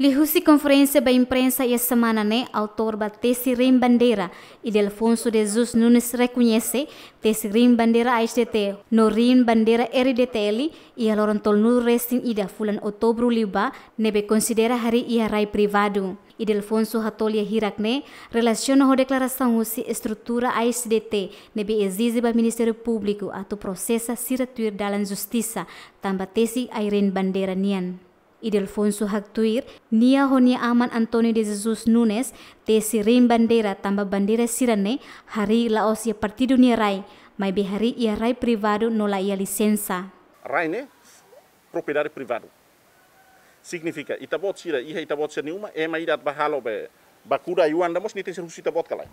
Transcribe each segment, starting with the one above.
Lihusi konferensi conferência ba imprensa e semana né, autor ba Tessirim Bandeira e de Jesus Nunes reconhece Tessirim Bandeira ASDT, Norin bandera RDTL ia aloran tolnu restin ida fulan otobru liba nebe considera hari ia rai privado. Idelfonso Delfonso Hatolia Hirakne relasiono ho declaração husi estrutura nebe ezizi ba Ministério publiku atau processa siratuir dalam justisa, tamba tesi airen bandera nian. Idelfonso Haktuir, Nia Honia Aman Antonio de Jesus Nunes, te sirim bandera tambah bandera sirane hari Laos ya partido ni rai, mai be hari ia ya rai privado nola ia ya lisensa. Rai ne, propriedade privado. Significa, ita bot sira, iha ita bot sira niuma, ema idat bahalo be, bakura yuan damos ni nite sirus ita bot kalai.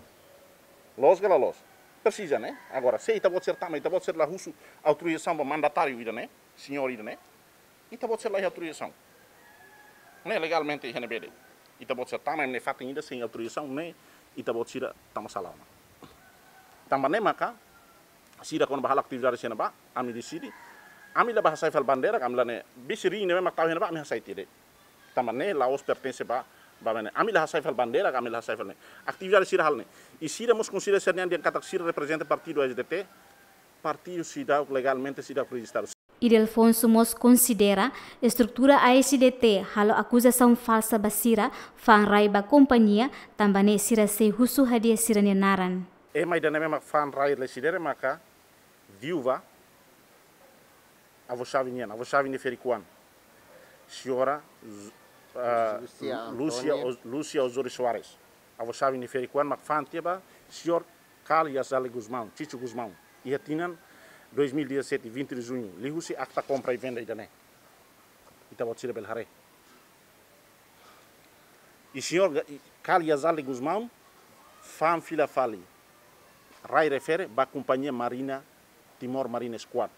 Los gala los. persija ne, Agora, se ita bot sira tama, ita bot sira la husu autorização mandatário ida, ne, Senhor ida, ne, Ita bot sira la autorização né, legalmente renebede. Itabotira tama nem fato ainda sem autorização nem Itabotira tama salama. Tamba nem maka sira kon bahal aktividade sena ba ami di sidi ami la bahasa fal bandera kam la ne bisiri ne mak tawhena ba ami hasai tide. Tamba ne Laos pertence ba bamene ami la hasai fal bandera kam la hasai fal ne aktividade sira hal ne. E sira mos considera ser nem de katak sira representa partido SDT partido sida legalmente sida registrado. Idelfonso Mos considera estrutura ASDT halo acusação falsa basira fan raiba companhia também sirase husu hadia sirane naran. E mai dana mema fan raiba le sidere maka viúva avoshavi nian, avoshavi ne ferikuan. Senhora uh, Lúcia, Lúcia Osório Soares. Avoshavi ne ferikuan mak fan tiba senhor Carlos Ale Guzmão, Chicho Guzmão. Ia tinan 2017 20 di junho li husi akta compra e venda idane itabot Il belhare e senhor Caliazali Guzmão fam fila fali rai refere ba compagnia marina Timor Marine Squad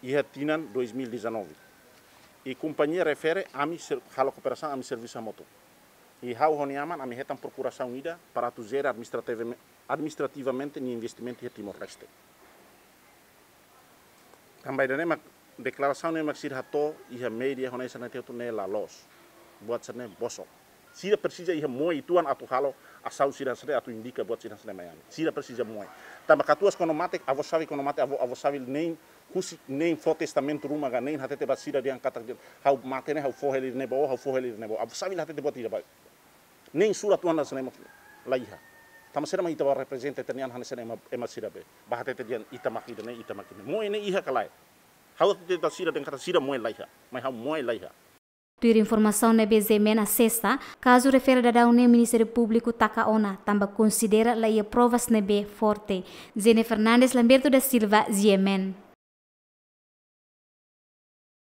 e tinan 2019 e compagnia refere ami halo cooperação ami servizio a moto E Raul Honyaman, a minha procuração unida para atuar administrativamente, administrativamente no investimento em Timor-Leste. Também na declaração nem maxir hato e a média honesta na teto ne la los. Buat sene bosok. Sira precisa ia moi tuan atu halo asau sira sene atu indica buat sira sene mayan. Sira precisa moi. a vos konomate avosavi a vos avosavi nem husi nem fo testamento ruma ga nem hatete basira dian katak hau matene hau foheli nebo hau foheli nebo avosavi hatete buat ira nin surat wana sana maflu laiha tama e. sana ita war represente tani an hana sana ma ema sirabe bahate te jan ita makida ne ita makida mo ene iha kalai hawa te ta sira den kata sira mo laiha mai ha mo laiha Tuir informação na BZM na sexta, caso refere da o Ministério Público Tacaona, também considera laia provas na B forte. Zene Fernandes Lamberto da Silva, Ziemen.